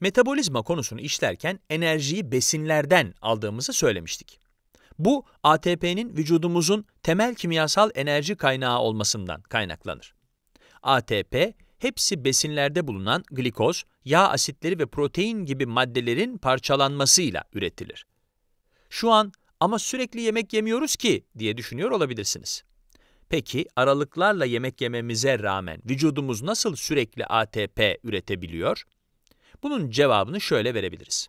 Metabolizma konusunu işlerken enerjiyi besinlerden aldığımızı söylemiştik. Bu ATP'nin vücudumuzun temel kimyasal enerji kaynağı olmasından kaynaklanır. ATP hepsi besinlerde bulunan glikoz, yağ asitleri ve protein gibi maddelerin parçalanmasıyla üretilir. Şu an ama sürekli yemek yemiyoruz ki diye düşünüyor olabilirsiniz. Peki aralıklarla yemek yememize rağmen vücudumuz nasıl sürekli ATP üretebiliyor? Bunun cevabını şöyle verebiliriz.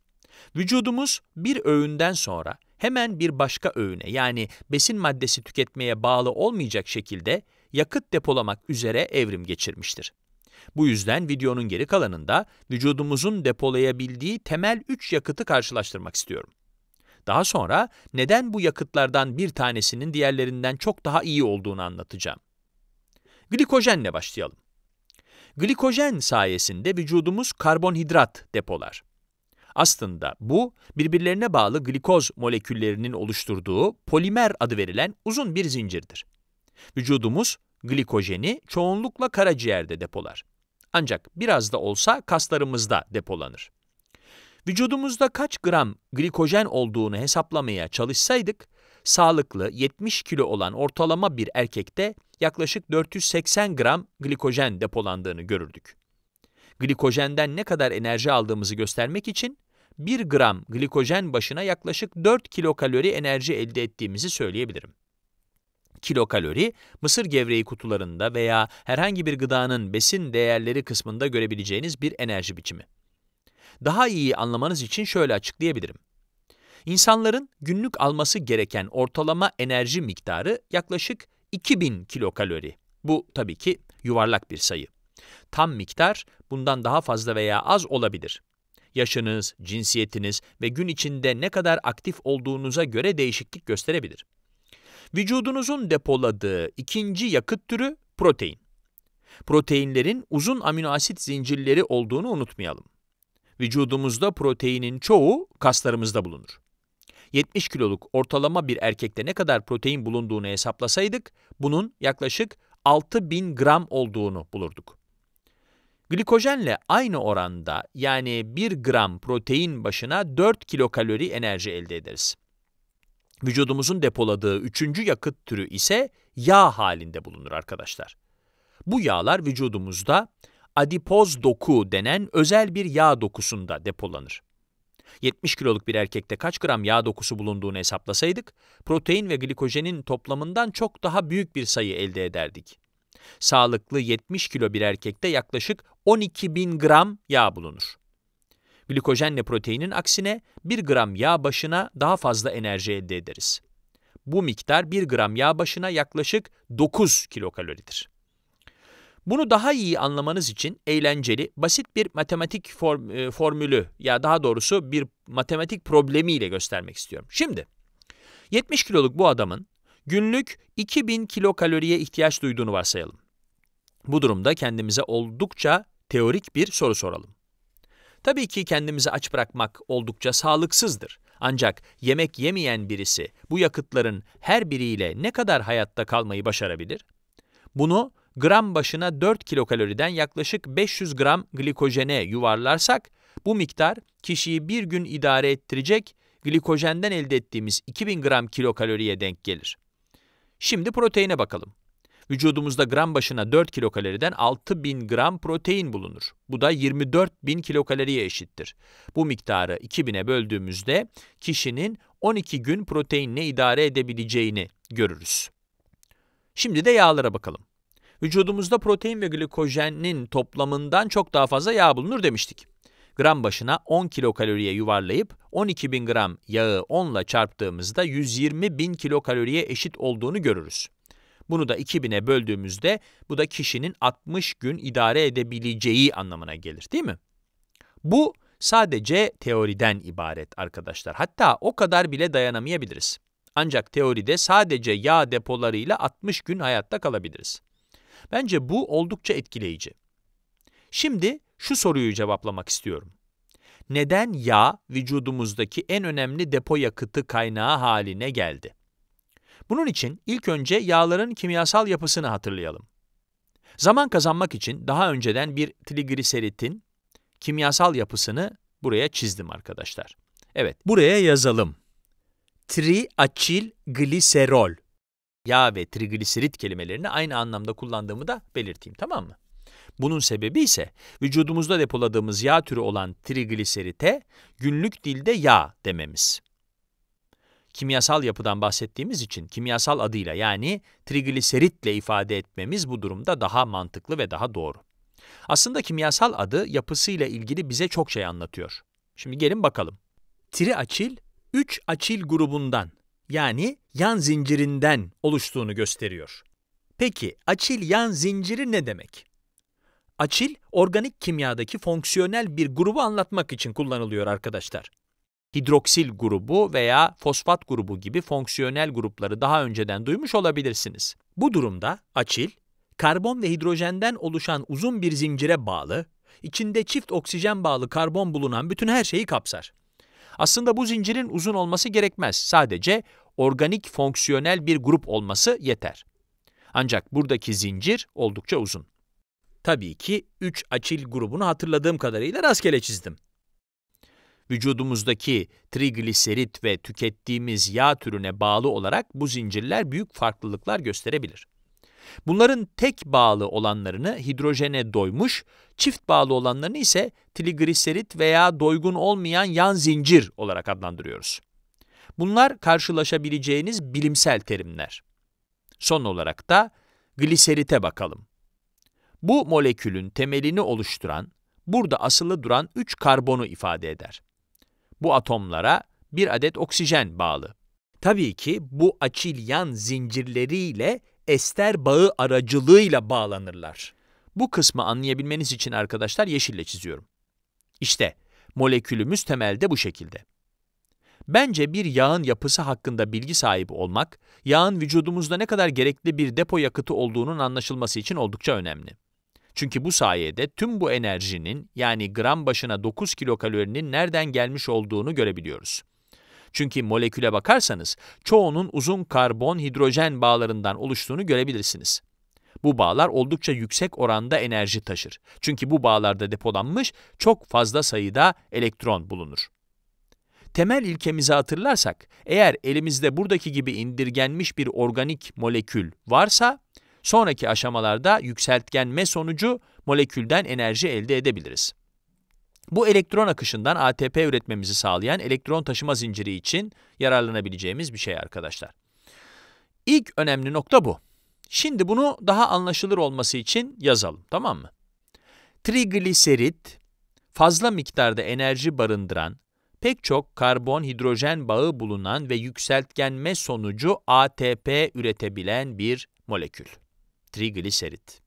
Vücudumuz bir öğünden sonra hemen bir başka öğüne yani besin maddesi tüketmeye bağlı olmayacak şekilde yakıt depolamak üzere evrim geçirmiştir. Bu yüzden videonun geri kalanında vücudumuzun depolayabildiği temel 3 yakıtı karşılaştırmak istiyorum. Daha sonra neden bu yakıtlardan bir tanesinin diğerlerinden çok daha iyi olduğunu anlatacağım. Glikojenle başlayalım. Glikojen sayesinde vücudumuz karbonhidrat depolar. Aslında bu, birbirlerine bağlı glikoz moleküllerinin oluşturduğu polimer adı verilen uzun bir zincirdir. Vücudumuz glikojeni çoğunlukla karaciğerde depolar. Ancak biraz da olsa kaslarımızda depolanır. Vücudumuzda kaç gram glikojen olduğunu hesaplamaya çalışsaydık, sağlıklı 70 kilo olan ortalama bir erkekte yaklaşık 480 gram glikojen depolandığını görürdük. Glikojenden ne kadar enerji aldığımızı göstermek için 1 gram glikojen başına yaklaşık 4 kilokalori enerji elde ettiğimizi söyleyebilirim. Kilokalori, mısır gevreği kutularında veya herhangi bir gıdanın besin değerleri kısmında görebileceğiniz bir enerji biçimi. Daha iyi anlamanız için şöyle açıklayabilirim. İnsanların günlük alması gereken ortalama enerji miktarı yaklaşık 2000 kilokalori. Bu tabii ki yuvarlak bir sayı. Tam miktar bundan daha fazla veya az olabilir. Yaşınız, cinsiyetiniz ve gün içinde ne kadar aktif olduğunuza göre değişiklik gösterebilir. Vücudunuzun depoladığı ikinci yakıt türü protein. Proteinlerin uzun amino asit zincirleri olduğunu unutmayalım. Vücudumuzda proteinin çoğu kaslarımızda bulunur. 70 kiloluk ortalama bir erkekte ne kadar protein bulunduğunu hesaplasaydık, bunun yaklaşık 6000 gram olduğunu bulurduk. Glikojenle aynı oranda yani 1 gram protein başına 4 kilokalori enerji elde ederiz. Vücudumuzun depoladığı üçüncü yakıt türü ise yağ halinde bulunur arkadaşlar. Bu yağlar vücudumuzda adipoz doku denen özel bir yağ dokusunda depolanır. 70 kiloluk bir erkekte kaç gram yağ dokusu bulunduğunu hesaplasaydık, protein ve glikojenin toplamından çok daha büyük bir sayı elde ederdik. Sağlıklı 70 kilo bir erkekte yaklaşık 12 bin gram yağ bulunur. Glikojenle proteinin aksine 1 gram yağ başına daha fazla enerji elde ederiz. Bu miktar 1 gram yağ başına yaklaşık 9 kilokaloridir. Bunu daha iyi anlamanız için eğlenceli, basit bir matematik form, e, formülü ya daha doğrusu bir matematik problemiyle göstermek istiyorum. Şimdi 70 kiloluk bu adamın günlük 2000 kilokaloriye ihtiyaç duyduğunu varsayalım. Bu durumda kendimize oldukça teorik bir soru soralım. Tabii ki kendimizi aç bırakmak oldukça sağlıksızdır. Ancak yemek yemeyen birisi bu yakıtların her biriyle ne kadar hayatta kalmayı başarabilir? Bunu gram başına 4 kilokaloriden yaklaşık 500 gram glikojene yuvarlarsak, bu miktar kişiyi bir gün idare ettirecek glikojenden elde ettiğimiz 2000 gram kilokaloriye denk gelir. Şimdi proteine bakalım. Vücudumuzda gram başına 4 kilokaloriden 6000 gram protein bulunur. Bu da 24000 kilokaloriye eşittir. Bu miktarı 2000'e böldüğümüzde kişinin 12 gün proteinle idare edebileceğini görürüz. Şimdi de yağlara bakalım vücudumuzda protein ve glikojenin toplamından çok daha fazla yağ bulunur demiştik. Gram başına 10 kilokaloriye yuvarlayıp 12.000 gram yağı 10 ile çarptığımızda 120.000 kilokaloriye eşit olduğunu görürüz. Bunu da 2000'e böldüğümüzde bu da kişinin 60 gün idare edebileceği anlamına gelir değil mi? Bu sadece teoriden ibaret arkadaşlar. Hatta o kadar bile dayanamayabiliriz. Ancak teoride sadece yağ depolarıyla 60 gün hayatta kalabiliriz. Bence bu oldukça etkileyici. Şimdi şu soruyu cevaplamak istiyorum. Neden yağ vücudumuzdaki en önemli depo yakıtı kaynağı haline geldi? Bunun için ilk önce yağların kimyasal yapısını hatırlayalım. Zaman kazanmak için daha önceden bir trigliseritin kimyasal yapısını buraya çizdim arkadaşlar. Evet, buraya yazalım. Triaçil gliserol yağ ve trigliserit kelimelerini aynı anlamda kullandığımı da belirteyim tamam mı? Bunun sebebi ise vücudumuzda depoladığımız yağ türü olan trigliserite günlük dilde yağ dememiz. Kimyasal yapıdan bahsettiğimiz için kimyasal adıyla yani trigliseritle ifade etmemiz bu durumda daha mantıklı ve daha doğru. Aslında kimyasal adı yapısıyla ilgili bize çok şey anlatıyor. Şimdi gelin bakalım. Triaçil, 3 açil grubundan yani yan zincirinden oluştuğunu gösteriyor. Peki açil yan zinciri ne demek? Açil, organik kimyadaki fonksiyonel bir grubu anlatmak için kullanılıyor arkadaşlar. Hidroksil grubu veya fosfat grubu gibi fonksiyonel grupları daha önceden duymuş olabilirsiniz. Bu durumda açil, karbon ve hidrojenden oluşan uzun bir zincire bağlı, içinde çift oksijen bağlı karbon bulunan bütün her şeyi kapsar. Aslında bu zincirin uzun olması gerekmez. Sadece organik fonksiyonel bir grup olması yeter. Ancak buradaki zincir oldukça uzun. Tabii ki 3 açil grubunu hatırladığım kadarıyla rastgele çizdim. Vücudumuzdaki trigliserit ve tükettiğimiz yağ türüne bağlı olarak bu zincirler büyük farklılıklar gösterebilir. Bunların tek bağlı olanlarını hidrojene doymuş, çift bağlı olanlarını ise trigliseritt veya doygun olmayan yan zincir olarak adlandırıyoruz. Bunlar karşılaşabileceğiniz bilimsel terimler. Son olarak da gliserite bakalım. Bu molekülün temelini oluşturan, burada asılı duran 3 karbonu ifade eder. Bu atomlara bir adet oksijen bağlı. Tabii ki bu açilyan zincirleriyle ester bağı aracılığıyla bağlanırlar. Bu kısmı anlayabilmeniz için arkadaşlar yeşille çiziyorum. İşte molekülümüz temelde bu şekilde. Bence bir yağın yapısı hakkında bilgi sahibi olmak, yağın vücudumuzda ne kadar gerekli bir depo yakıtı olduğunun anlaşılması için oldukça önemli. Çünkü bu sayede tüm bu enerjinin yani gram başına 9 kilokalorinin nereden gelmiş olduğunu görebiliyoruz. Çünkü moleküle bakarsanız çoğunun uzun karbon hidrojen bağlarından oluştuğunu görebilirsiniz. Bu bağlar oldukça yüksek oranda enerji taşır. Çünkü bu bağlarda depolanmış çok fazla sayıda elektron bulunur. Temel ilkemizi hatırlarsak, eğer elimizde buradaki gibi indirgenmiş bir organik molekül varsa, sonraki aşamalarda yükseltgenme sonucu molekülden enerji elde edebiliriz. Bu elektron akışından ATP üretmemizi sağlayan elektron taşıma zinciri için yararlanabileceğimiz bir şey arkadaşlar. İlk önemli nokta bu. Şimdi bunu daha anlaşılır olması için yazalım, tamam mı? Trigliserit, fazla miktarda enerji barındıran, pek çok karbon-hidrojen bağı bulunan ve yükseltgenme sonucu ATP üretebilen bir molekül. Trigliserit.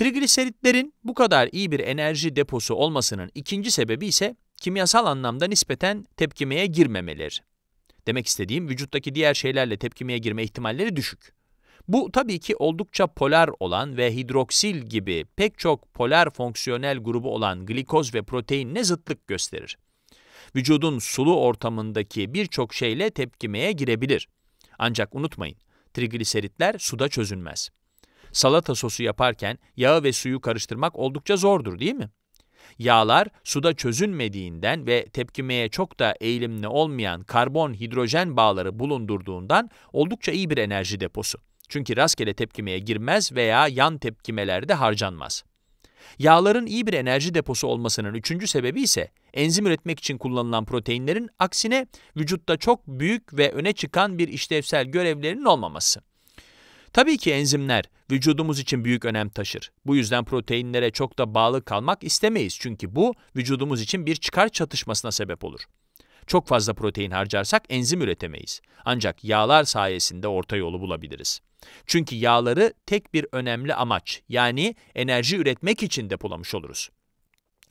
Trigliseritlerin bu kadar iyi bir enerji deposu olmasının ikinci sebebi ise kimyasal anlamda nispeten tepkimeye girmemeleri. Demek istediğim vücuttaki diğer şeylerle tepkimeye girme ihtimalleri düşük. Bu tabii ki oldukça polar olan ve hidroksil gibi pek çok polar fonksiyonel grubu olan glikoz ve proteinle zıtlık gösterir. Vücudun sulu ortamındaki birçok şeyle tepkimeye girebilir. Ancak unutmayın, trigliseritler suda çözünmez. Salata sosu yaparken yağı ve suyu karıştırmak oldukça zordur değil mi? Yağlar suda çözünmediğinden ve tepkimeye çok da eğilimli olmayan karbon-hidrojen bağları bulundurduğundan oldukça iyi bir enerji deposu. Çünkü rastgele tepkimeye girmez veya yan tepkimelerde harcanmaz. Yağların iyi bir enerji deposu olmasının üçüncü sebebi ise enzim üretmek için kullanılan proteinlerin aksine vücutta çok büyük ve öne çıkan bir işlevsel görevlerinin olmaması. Tabii ki enzimler vücudumuz için büyük önem taşır. Bu yüzden proteinlere çok da bağlı kalmak istemeyiz çünkü bu vücudumuz için bir çıkar çatışmasına sebep olur. Çok fazla protein harcarsak enzim üretemeyiz. Ancak yağlar sayesinde orta yolu bulabiliriz. Çünkü yağları tek bir önemli amaç yani enerji üretmek için depolamış oluruz.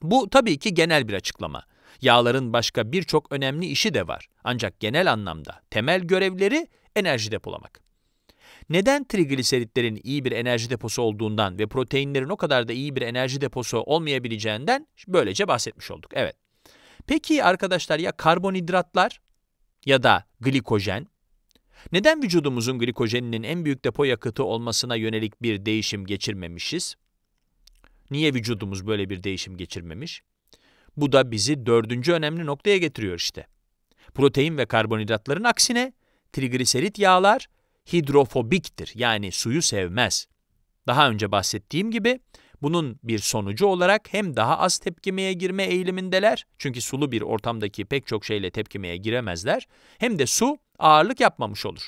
Bu tabii ki genel bir açıklama. Yağların başka birçok önemli işi de var. Ancak genel anlamda temel görevleri enerji depolamak. Neden trigliseritlerin iyi bir enerji deposu olduğundan ve proteinlerin o kadar da iyi bir enerji deposu olmayabileceğinden böylece bahsetmiş olduk. Evet. Peki arkadaşlar ya karbonhidratlar ya da glikojen? Neden vücudumuzun glikojeninin en büyük depo yakıtı olmasına yönelik bir değişim geçirmemişiz? Niye vücudumuz böyle bir değişim geçirmemiş? Bu da bizi dördüncü önemli noktaya getiriyor işte. Protein ve karbonhidratların aksine trigliserit yağlar hidrofobiktir yani suyu sevmez. Daha önce bahsettiğim gibi bunun bir sonucu olarak hem daha az tepkimeye girme eğilimindeler çünkü sulu bir ortamdaki pek çok şeyle tepkimeye giremezler hem de su ağırlık yapmamış olur.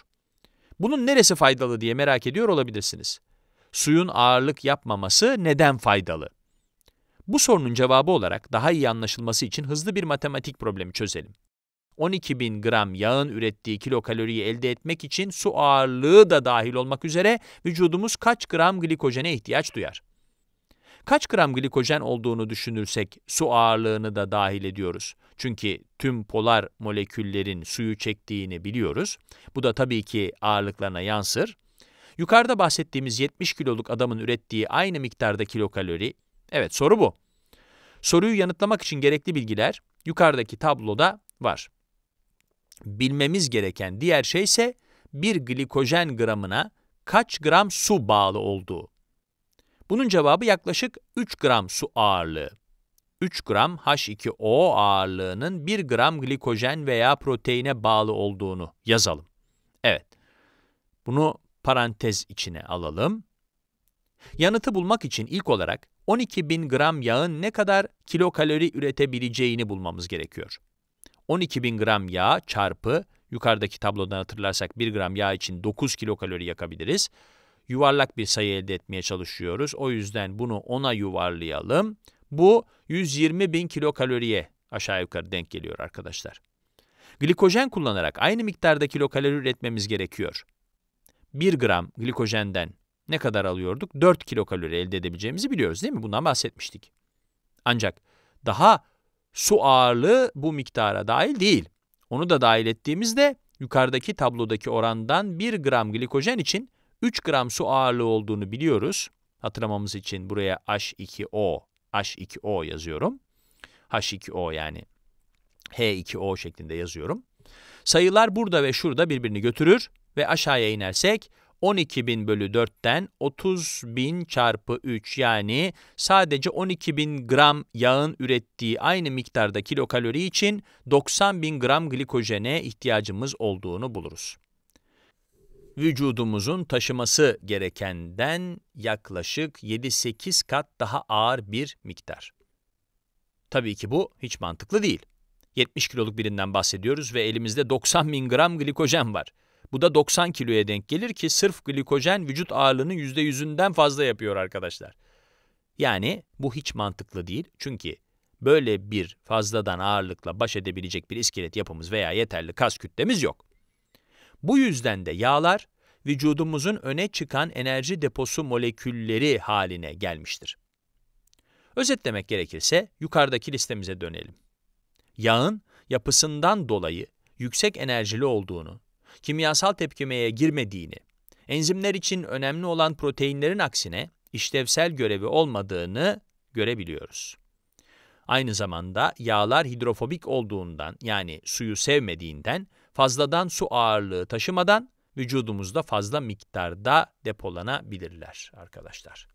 Bunun neresi faydalı diye merak ediyor olabilirsiniz. Suyun ağırlık yapmaması neden faydalı? Bu sorunun cevabı olarak daha iyi anlaşılması için hızlı bir matematik problemi çözelim. 12 bin gram yağın ürettiği kilokaloriyi elde etmek için su ağırlığı da dahil olmak üzere vücudumuz kaç gram glikojene ihtiyaç duyar? Kaç gram glikojen olduğunu düşünürsek su ağırlığını da dahil ediyoruz. Çünkü tüm polar moleküllerin suyu çektiğini biliyoruz. Bu da tabii ki ağırlıklarına yansır. Yukarıda bahsettiğimiz 70 kiloluk adamın ürettiği aynı miktarda kilokalori. Evet soru bu. Soruyu yanıtlamak için gerekli bilgiler yukarıdaki tabloda var. Bilmemiz gereken diğer şey ise bir glikojen gramına kaç gram su bağlı olduğu. Bunun cevabı yaklaşık 3 gram su ağırlığı. 3 gram H2O ağırlığının 1 gram glikojen veya proteine bağlı olduğunu yazalım. Evet, bunu parantez içine alalım. Yanıtı bulmak için ilk olarak 12.000 gram yağın ne kadar kilokalori üretebileceğini bulmamız gerekiyor. 12 bin gram yağ çarpı yukarıdaki tablodan hatırlarsak 1 gram yağ için 9 kilokalori yakabiliriz. Yuvarlak bir sayı elde etmeye çalışıyoruz. O yüzden bunu 10'a yuvarlayalım. Bu 120 bin kilokaloriye aşağı yukarı denk geliyor arkadaşlar. Glikojen kullanarak aynı miktarda kilokalori üretmemiz gerekiyor. 1 gram glikojenden ne kadar alıyorduk? 4 kilokalori elde edebileceğimizi biliyoruz değil mi? Bundan bahsetmiştik. Ancak daha su ağırlığı bu miktara dahil değil. Onu da dahil ettiğimizde yukarıdaki tablodaki orandan 1 gram glikojen için 3 gram su ağırlığı olduğunu biliyoruz. Hatırlamamız için buraya H2O, H2O yazıyorum. H2O yani H2O şeklinde yazıyorum. Sayılar burada ve şurada birbirini götürür ve aşağıya inersek 12.000 bölü 4'ten 30.000 çarpı 3 yani sadece 12.000 gram yağın ürettiği aynı miktarda kilokalori için 90.000 gram glikojene ihtiyacımız olduğunu buluruz. Vücudumuzun taşıması gerekenden yaklaşık 7-8 kat daha ağır bir miktar. Tabii ki bu hiç mantıklı değil. 70 kiloluk birinden bahsediyoruz ve elimizde 90.000 gram glikojen var. Bu da 90 kiloya denk gelir ki sırf glikojen vücut ağırlığının %100'ünden fazla yapıyor arkadaşlar. Yani bu hiç mantıklı değil çünkü böyle bir fazladan ağırlıkla baş edebilecek bir iskelet yapımız veya yeterli kas kütlemiz yok. Bu yüzden de yağlar vücudumuzun öne çıkan enerji deposu molekülleri haline gelmiştir. Özetlemek gerekirse yukarıdaki listemize dönelim. Yağın yapısından dolayı yüksek enerjili olduğunu, kimyasal tepkimeye girmediğini, enzimler için önemli olan proteinlerin aksine işlevsel görevi olmadığını görebiliyoruz. Aynı zamanda yağlar hidrofobik olduğundan yani suyu sevmediğinden fazladan su ağırlığı taşımadan vücudumuzda fazla miktarda depolanabilirler arkadaşlar.